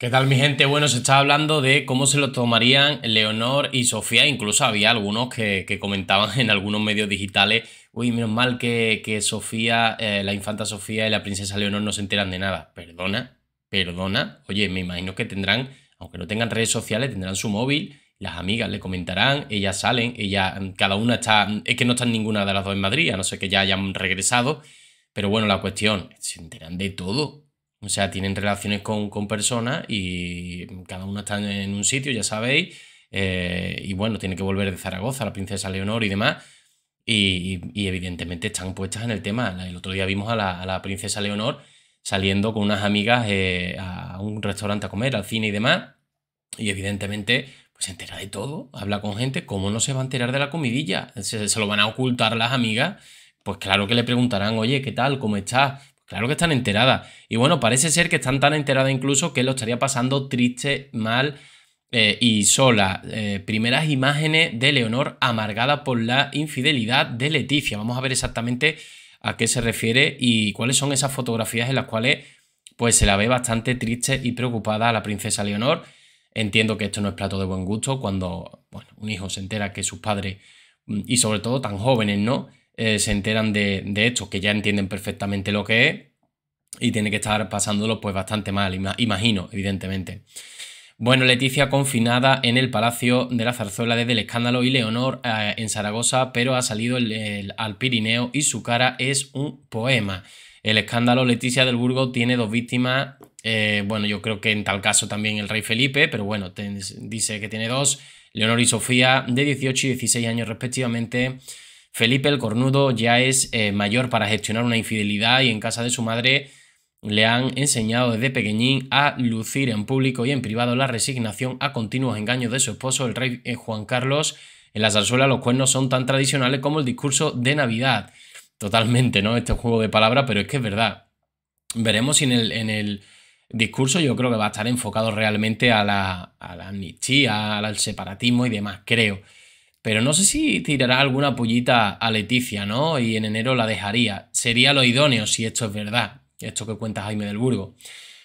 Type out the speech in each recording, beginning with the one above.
¿Qué tal mi gente? Bueno, se está hablando de cómo se lo tomarían Leonor y Sofía, incluso había algunos que, comentaban en algunos medios digitales, uy, menos mal que, Sofía, eh, la infanta Sofía y la princesa Leonor no se enteran de nada. Perdona, perdona, oye, me imagino que tendrán, aunque no tengan redes sociales, tendrán su móvil, las amigas le comentarán, ellas salen, ella cada una está, es que no están ninguna de las dos en Madrid, a no sé que ya hayan regresado, pero bueno, la cuestión, se enteran de todo, o sea, tienen relaciones con, personas y cada una está en un sitio, ya sabéis. Eh, y bueno, tiene que volver de Zaragoza, la princesa Leonor y demás. Y, evidentemente están puestas en el tema. El otro día vimos a la, princesa Leonor saliendo con unas amigas eh, a un restaurante a comer, al cine y demás. Y evidentemente pues se entera de todo, habla con gente. ¿Cómo no se va a enterar de la comidilla? se, se lo van a ocultar las amigas pues claro que le preguntarán, oye, ¿qué tal? ¿Cómo estás? Claro que están enteradas. Y bueno, parece ser que están tan enteradas incluso que lo estaría pasando triste, mal eh, y sola. Eh, primeras imágenes de Leonor amargada por la infidelidad de Leticia. Vamos a ver exactamente a qué se refiere y cuáles son esas fotografías en las cuales pues se la ve bastante triste y preocupada a la princesa Leonor. Entiendo que esto no es plato de buen gusto cuando un hijo se entera que sus padres, mm, y sobre todo tan jóvenes, ¿no? Eh, se enteran de, de, esto, que ya entienden perfectamente lo que es y tiene que estar pasándolo pues bastante mal, imagino, evidentemente. Bueno, Leticia confinada en el Palacio de la Zarzuela desde el escándalo y Leonor eh, en Zaragoza, pero ha salido al Pirineo y su cara es un poema. El escándalo Leticia del Burgo tiene dos víctimas, eh, bueno, yo creo que en tal caso también el rey Felipe, pero bueno, dice que tiene dos, Leonor y Sofía, de 18 y 16 años respectivamente. Felipe el Cornudo ya es eh, mayor para gestionar una infidelidad y en casa de su madre le han enseñado desde pequeñín a lucir en público y en privado la resignación a continuos engaños de su esposo, el rey eh, Juan Carlos. En la zarzuela los cuernos son tan tradicionales como el discurso de Navidad. Totalmente, ¿no? Este juego de palabras, pero es que es verdad. Veremos si en el, en el discurso yo creo que va a estar enfocado realmente a la, a la amnistía, al separatismo y demás, creo. Pero no sé si tirará alguna pollita a Leticia, ¿no? Y en enero la dejaría. Sería lo idóneo si esto es verdad, esto que cuenta Jaime del Burgo.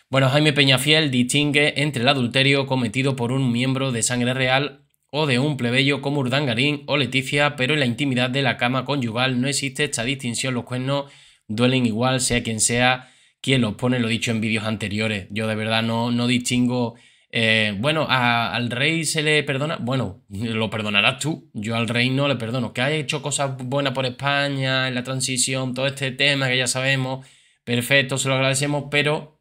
Bueno, Jaime Peñafiel distingue entre el adulterio cometido por un miembro de sangre real o de un plebeyo como Urdangarín o Leticia, pero en la intimidad de la cama conyugal no existe esta distinción. Los cuernos duelen igual, sea quien sea quien los pone, lo dicho en vídeos anteriores. Yo de verdad no, no distingo eh, bueno, al rey se le perdona. Bueno, lo perdonarás tú. Yo al rey no le perdono. Que ha hecho cosas buenas por España, en la transición, todo este tema que ya sabemos. Perfecto, se lo agradecemos, pero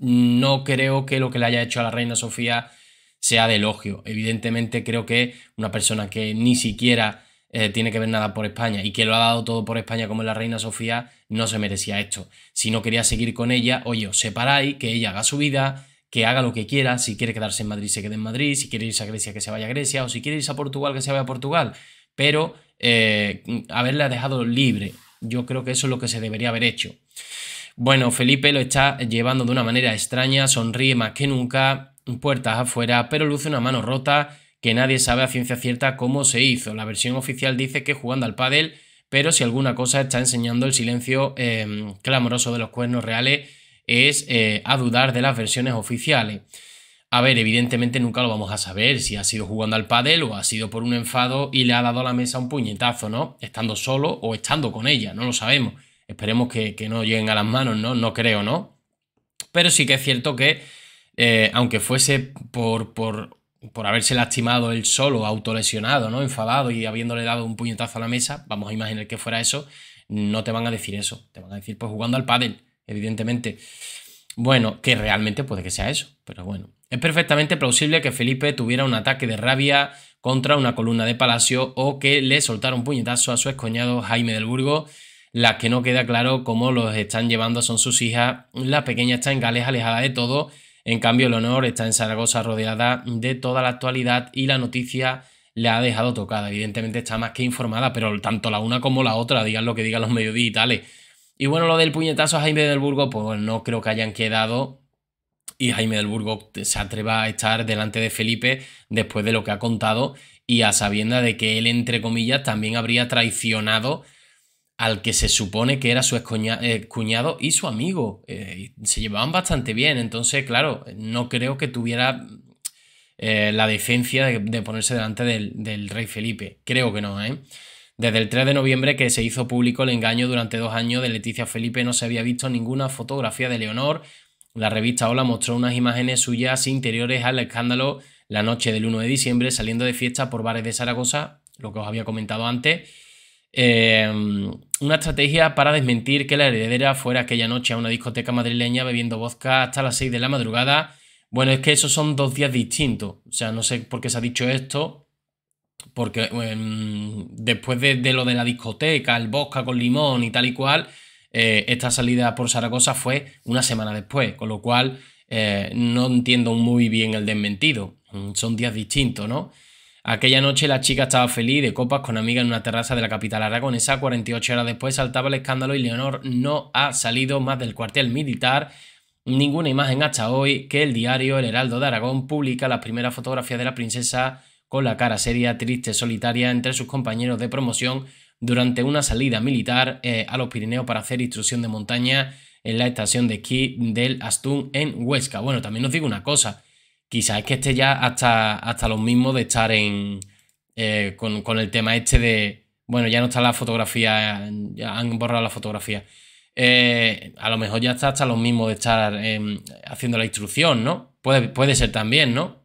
no creo que lo que le haya hecho a la reina Sofía sea de elogio. Evidentemente creo que una persona que ni siquiera eh, tiene que ver nada por España y que lo ha dado todo por España como la reina Sofía no se merecía esto. Si no quería seguir con ella, oye, os separáis, que ella haga su vida que haga lo que quiera, si quiere quedarse en Madrid, se quede en Madrid, si quiere irse a Grecia, que se vaya a Grecia, o si quiere irse a Portugal, que se vaya a Portugal, pero haberle eh, haberla dejado libre. Yo creo que eso es lo que se debería haber hecho. Bueno, Felipe lo está llevando de una manera extraña, sonríe más que nunca, puertas afuera, pero luce una mano rota que nadie sabe a ciencia cierta cómo se hizo. La versión oficial dice que jugando al pádel, pero si alguna cosa está enseñando el silencio eh, clamoroso de los cuernos reales es eh, a dudar de las versiones oficiales. A ver, evidentemente nunca lo vamos a saber si ha sido jugando al pádel o ha sido por un enfado y le ha dado a la mesa un puñetazo, ¿no? Estando solo o estando con ella, no lo sabemos. Esperemos que, no lleguen a las manos, ¿no? No creo, ¿no? Pero sí que es cierto que, eh, aunque fuese por, por, por haberse lastimado él solo, autolesionado, ¿no? Enfadado y habiéndole dado un puñetazo a la mesa, vamos a imaginar que fuera eso, no te van a decir eso. Te van a decir, pues jugando al pádel evidentemente. Bueno, que realmente puede que sea eso, pero bueno. Es perfectamente plausible que Felipe tuviera un ataque de rabia contra una columna de palacio o que le soltara un puñetazo a su escoñado Jaime del Burgo, la que no queda claro cómo los están llevando son sus hijas, la pequeña está en Gales alejada de todo, en cambio el honor está en Zaragoza rodeada de toda la actualidad y la noticia le ha dejado tocada, evidentemente está más que informada, pero tanto la una como la otra, digan lo que digan los medios digitales, y bueno, lo del puñetazo a Jaime del Burgo, pues no creo que hayan quedado y Jaime del Burgo se atreva a estar delante de Felipe después de lo que ha contado y a sabienda de que él, entre comillas, también habría traicionado al que se supone que era su eh, cuñado y su amigo. Eh, se llevaban bastante bien, entonces, claro, no creo que tuviera eh, la decencia de, ponerse delante del, del rey Felipe. Creo que no, ¿eh? Desde el 3 de noviembre que se hizo público el engaño durante dos años de Leticia Felipe no se había visto ninguna fotografía de Leonor. La revista Hola mostró unas imágenes suyas interiores al escándalo la noche del 1 de diciembre saliendo de fiesta por bares de Zaragoza, lo que os había comentado antes. Em, una estrategia para desmentir que la heredera fuera aquella noche a una discoteca madrileña bebiendo vodka hasta las 6 de la madrugada. Bueno, es que esos son dos días distintos. O sea, no sé por qué se ha dicho esto porque em, después de, lo de la discoteca, el bosca con limón y tal y cual, eh, esta salida por Zaragoza fue una semana después, con lo cual eh, no entiendo muy bien el desmentido. Mm, son días distintos, ¿no? Aquella noche la chica estaba feliz de copas con amiga en una terraza de la capital aragonesa. 48 horas después saltaba el escándalo y Leonor no ha salido más del cuartel militar. Ninguna imagen hasta hoy que el diario El Heraldo de Aragón publica las primeras fotografías de la princesa con la cara seria, triste, solitaria entre sus compañeros de promoción durante una salida militar eh, a los Pirineos para hacer instrucción de montaña en la estación de esquí del Astún en Huesca. Bueno, también os digo una cosa, quizás es que esté ya hasta, hasta lo mismo de estar en, eh, con, el tema este de, bueno, ya no está la fotografía, ya han borrado la fotografía. Eh, a lo mejor ya está hasta lo mismo de estar em, haciendo la instrucción, ¿no? Puede, puede ser también, ¿no?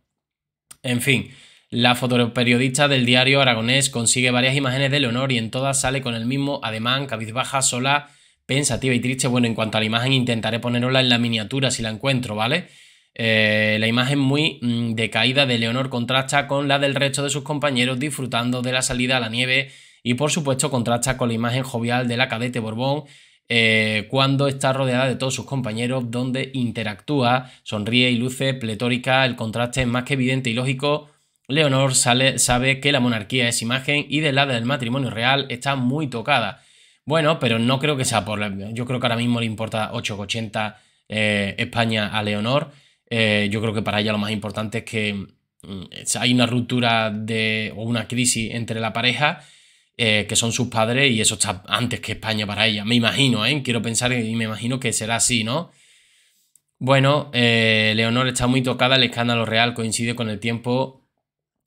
En fin, la fotoperiodista del diario aragonés consigue varias imágenes de Leonor y en todas sale con el mismo ademán, cabizbaja, sola, pensativa y triste. Bueno, en cuanto a la imagen, intentaré ponerla en la miniatura si la encuentro, ¿vale? Eh, la imagen muy mm, decaída de Leonor contrasta con la del resto de sus compañeros disfrutando de la salida a la nieve y por supuesto contrasta con la imagen jovial de la cadete Borbón eh, cuando está rodeada de todos sus compañeros donde interactúa, sonríe y luce pletórica. El contraste es más que evidente y lógico Leonor sabe que la monarquía es imagen y de lado del matrimonio real está muy tocada. Bueno, pero no creo que sea por... Yo creo que ahora mismo le importa 880 eh, España a Leonor. Eh, yo creo que para ella lo más importante es que mm, hay una ruptura de, o una crisis entre la pareja, eh, que son sus padres, y eso está antes que España para ella. Me imagino, ¿eh? Quiero pensar y me imagino que será así, ¿no? Bueno, Leonor está muy tocada, el escándalo real coincide con el tiempo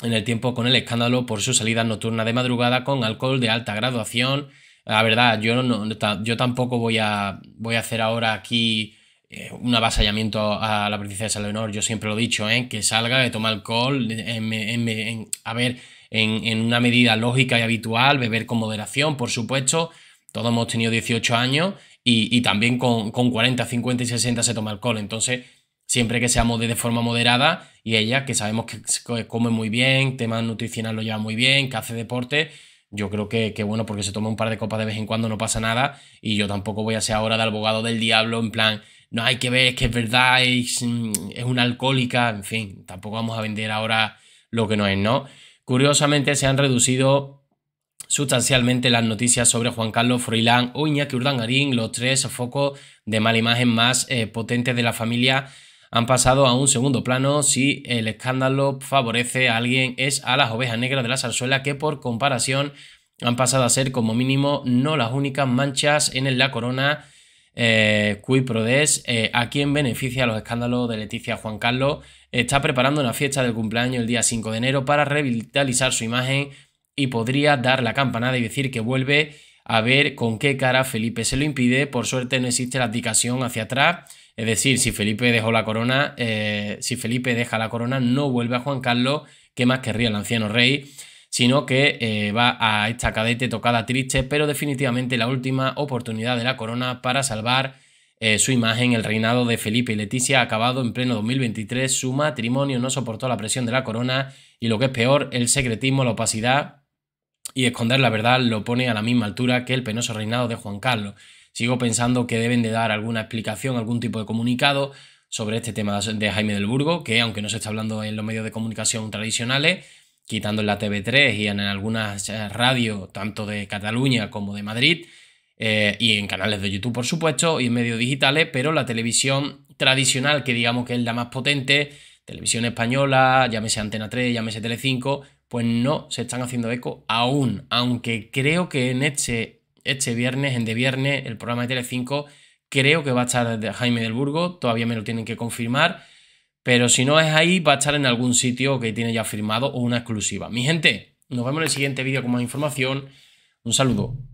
en el tiempo con el escándalo por su salida nocturna de madrugada con alcohol de alta graduación. La verdad, yo, no, yo tampoco voy a, voy a hacer ahora aquí eh, un avasallamiento a la de Leonor. Yo siempre lo he dicho, ¿eh? que salga, que tome alcohol, en, a ver, en, una medida lógica y habitual, beber con moderación, por supuesto. Todos hemos tenido 18 años y, también con, con 40, 50 y 60 se toma alcohol. Entonces, siempre que sea de forma moderada y ella, que sabemos que come muy bien, temas nutricionales lo lleva muy bien, que hace deporte, yo creo que, que, bueno, porque se toma un par de copas de vez en cuando no pasa nada y yo tampoco voy a ser ahora de abogado del diablo en plan, no hay que ver, es que es verdad, es, mm, es una alcohólica, en fin, tampoco vamos a vender ahora lo que no es, ¿no? Curiosamente se han reducido sustancialmente las noticias sobre Juan Carlos Froilán Uña, Iñaki Urdangarín, los tres focos de mala imagen más eh, potentes de la familia han pasado a un segundo plano si el escándalo favorece a alguien es a las ovejas negras de la zarzuela que por comparación han pasado a ser como mínimo no las únicas manchas en la corona eh, cui prodes eh, a quien beneficia los escándalos de Leticia Juan Carlos está preparando una fiesta del cumpleaños el día 5 de enero para revitalizar su imagen y podría dar la campanada y decir que vuelve a ver con qué cara Felipe se lo impide. Por suerte no existe la abdicación hacia atrás es decir, si Felipe dejó la corona, eh, si Felipe deja la corona, no vuelve a Juan Carlos, que más querría el anciano rey, sino que eh, va a esta cadete tocada triste, pero definitivamente la última oportunidad de la corona para salvar eh, su imagen. El reinado de Felipe y Leticia ha acabado en pleno 2023, su matrimonio no soportó la presión de la corona y lo que es peor, el secretismo, la opacidad y esconder la verdad lo pone a la misma altura que el penoso reinado de Juan Carlos. Sigo pensando que deben de dar alguna explicación, algún tipo de comunicado sobre este tema de Jaime del Burgo, que aunque no se está hablando en los medios de comunicación tradicionales, quitando en la TV3 y en algunas eh, radios, tanto de Cataluña como de Madrid, eh, y en canales de YouTube, por supuesto, y en medios digitales, pero la televisión tradicional, que digamos que es la más potente, televisión española, llámese Antena 3, llámese tele pues no se están haciendo eco aún, aunque creo que en este este viernes, en de viernes, el programa de Tele5 creo que va a estar Jaime del Burgo, todavía me lo tienen que confirmar, pero si no es ahí, va a estar en algún sitio que tiene ya firmado o una exclusiva. Mi gente, nos vemos en el siguiente vídeo con más información. Un saludo.